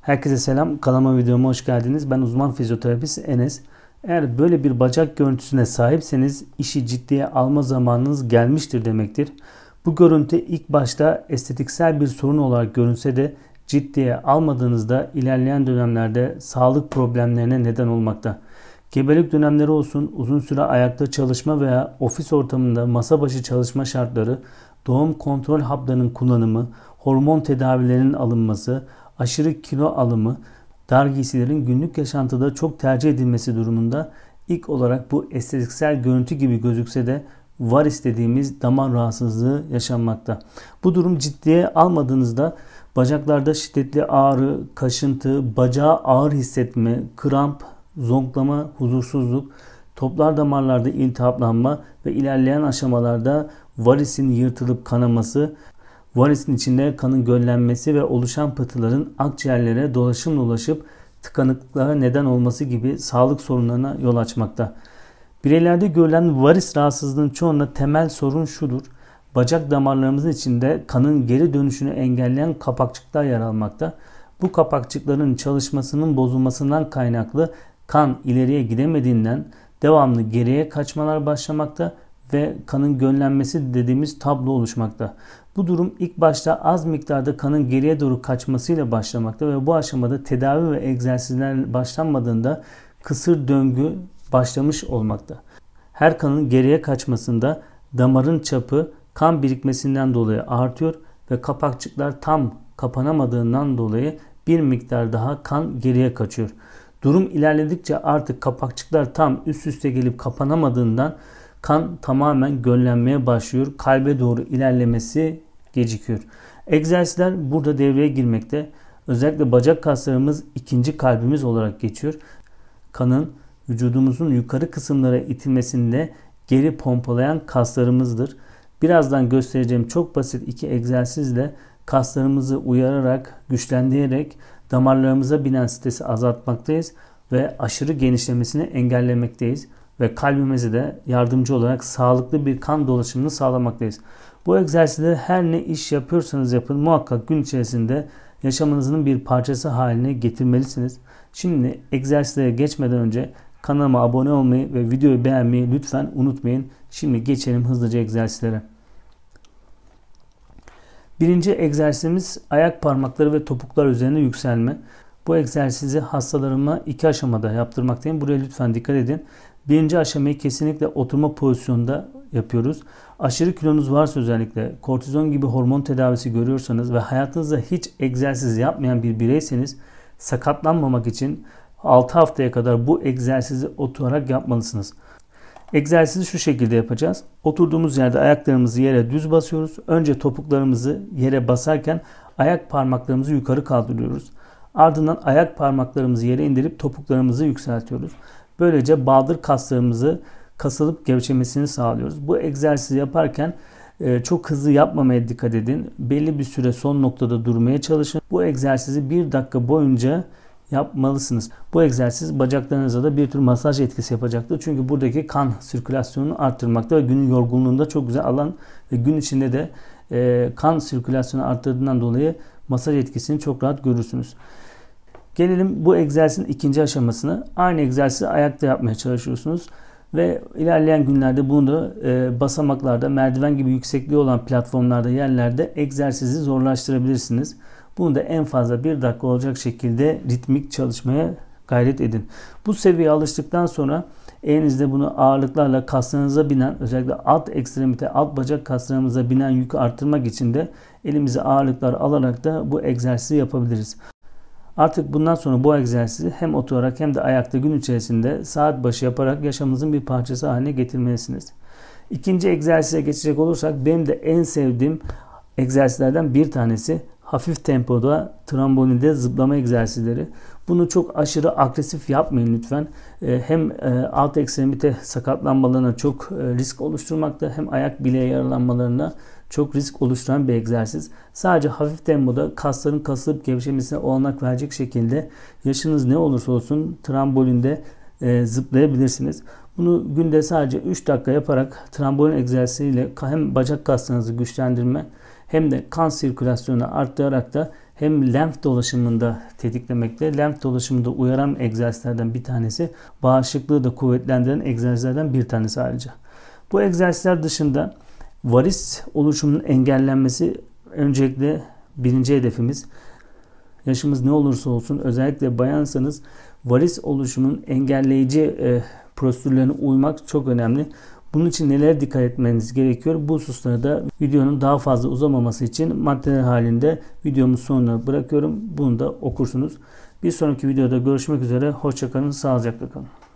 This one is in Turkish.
Herkese selam. Kalama videoma hoş geldiniz. Ben uzman fizyoterapist Enes. Eğer böyle bir bacak görüntüsüne sahipseniz işi ciddiye alma zamanınız gelmiştir demektir. Bu görüntü ilk başta estetiksel bir sorun olarak görünse de ciddiye almadığınızda ilerleyen dönemlerde sağlık problemlerine neden olmakta. Gebelik dönemleri olsun, uzun süre ayakta çalışma veya ofis ortamında masa başı çalışma şartları, doğum kontrol haplarının kullanımı, hormon tedavilerinin alınması, aşırı kilo alımı, dar giysilerin günlük yaşantıda çok tercih edilmesi durumunda ilk olarak bu estetiksel görüntü gibi gözükse de var istediğimiz damar rahatsızlığı yaşanmakta. Bu durum ciddiye almadığınızda bacaklarda şiddetli ağrı, kaşıntı, bacağı ağır hissetme, kramp, zonklama, huzursuzluk, toplar damarlarda iltihaplanma ve ilerleyen aşamalarda varisin yırtılıp kanaması Varisin içinde kanın göllenmesi ve oluşan pıhtıların akciğerlere dolaşımla ulaşıp tıkanıklıklara neden olması gibi sağlık sorunlarına yol açmakta. Bireylerde görülen varis rahatsızlığının çoğunda temel sorun şudur. Bacak damarlarımızın içinde kanın geri dönüşünü engelleyen kapakçıklar yer almakta. Bu kapakçıkların çalışmasının bozulmasından kaynaklı kan ileriye gidemediğinden devamlı geriye kaçmalar başlamakta ve kanın gönlenmesi dediğimiz tablo oluşmakta. Bu durum ilk başta az miktarda kanın geriye doğru kaçmasıyla başlamakta ve bu aşamada tedavi ve egzersizler başlanmadığında kısır döngü başlamış olmakta. Her kanın geriye kaçmasında damarın çapı kan birikmesinden dolayı artıyor ve kapakçıklar tam kapanamadığından dolayı bir miktar daha kan geriye kaçıyor. Durum ilerledikçe artık kapakçıklar tam üst üste gelip kapanamadığından kan tamamen göllenmeye başlıyor. Kalbe doğru ilerlemesi gecikiyor. Egzersizler burada devreye girmekte. Özellikle bacak kaslarımız ikinci kalbimiz olarak geçiyor. Kanın vücudumuzun yukarı kısımlara itilmesinde geri pompalayan kaslarımızdır. Birazdan göstereceğim çok basit iki egzersizle kaslarımızı uyararak, güçlendirerek damarlarımıza binen stresi azaltmaktayız ve aşırı genişlemesini engellemekteyiz ve kalbimizi de yardımcı olarak sağlıklı bir kan dolaşımını sağlamaktayız. Bu egzersizleri her ne iş yapıyorsanız yapın muhakkak gün içerisinde yaşamınızın bir parçası haline getirmelisiniz. Şimdi egzersizlere geçmeden önce kanalıma abone olmayı ve videoyu beğenmeyi lütfen unutmayın. Şimdi geçelim hızlıca egzersizlere. Birinci egzersizimiz ayak parmakları ve topuklar üzerine yükselme. Bu egzersizi hastalarıma iki aşamada yaptırmaktayım. Buraya lütfen dikkat edin. Birinci aşamayı kesinlikle oturma pozisyonunda yapıyoruz. Aşırı kilonuz varsa özellikle kortizon gibi hormon tedavisi görüyorsanız ve hayatınızda hiç egzersiz yapmayan bir bireyseniz sakatlanmamak için 6 haftaya kadar bu egzersizi oturarak yapmalısınız. Egzersizi şu şekilde yapacağız. Oturduğumuz yerde ayaklarımızı yere düz basıyoruz. Önce topuklarımızı yere basarken ayak parmaklarımızı yukarı kaldırıyoruz. Ardından ayak parmaklarımızı yere indirip topuklarımızı yükseltiyoruz. Böylece bağdır kaslarımızı kasılıp gevşemesini sağlıyoruz. Bu egzersizi yaparken e, çok hızlı yapmamaya dikkat edin. Belli bir süre son noktada durmaya çalışın. Bu egzersizi bir dakika boyunca yapmalısınız. Bu egzersiz bacaklarınıza da bir tür masaj etkisi yapacaktır. Çünkü buradaki kan sirkülasyonunu arttırmakta ve günün yorgunluğunda çok güzel alan ve gün içinde de e, kan sirkülasyonu arttırdığından dolayı masaj etkisini çok rahat görürsünüz. Gelelim bu egzersizin ikinci aşamasına. Aynı egzersizi ayakta yapmaya çalışıyorsunuz ve ilerleyen günlerde bunu e, basamaklarda, merdiven gibi yüksekliği olan platformlarda, yerlerde egzersizi zorlaştırabilirsiniz. Bunu da en fazla bir dakika olacak şekilde ritmik çalışmaya gayret edin. Bu seviyeye alıştıktan sonra elinizde bunu ağırlıklarla kaslarınıza binen özellikle alt ekstremite alt bacak kaslarımıza binen yükü arttırmak için de elimize ağırlıklar alarak da bu egzersizi yapabiliriz. Artık bundan sonra bu egzersizi hem oturarak hem de ayakta gün içerisinde saat başı yaparak yaşamınızın bir parçası haline getirmelisiniz. İkinci egzersize geçecek olursak benim de en sevdiğim egzersizlerden bir tanesi hafif tempoda trambolinde zıplama egzersizleri. Bunu çok aşırı agresif yapmayın lütfen. Ee, hem e, alt ekstremite sakatlanmalarına çok e, risk oluşturmakta hem ayak bileği yaralanmalarına çok risk oluşturan bir egzersiz. Sadece hafif tempoda kasların kasılıp gevşemesine olanak verecek şekilde yaşınız ne olursa olsun trambolinde e, zıplayabilirsiniz. Bunu günde sadece 3 dakika yaparak trambolin egzersiziyle hem bacak kaslarınızı güçlendirme hem de kan sirkülasyonunu arttırarak da hem lenf dolaşımında tetiklemekle lenf dolaşımında uyaran egzersizlerden bir tanesi, bağışıklığı da kuvvetlendiren egzersizlerden bir tanesi ayrıca. Bu egzersizler dışında Varis oluşumunun engellenmesi öncelikle birinci hedefimiz. Yaşımız ne olursa olsun özellikle bayansanız varis oluşumunun engelleyici e, prosedürlerine uymak çok önemli. Bunun için neler dikkat etmeniz gerekiyor? Bu hususları da videonun daha fazla uzamaması için maddeler halinde videomun sonuna bırakıyorum. Bunu da okursunuz. Bir sonraki videoda görüşmek üzere. Hoşçakalın, sağlıcakla kalın.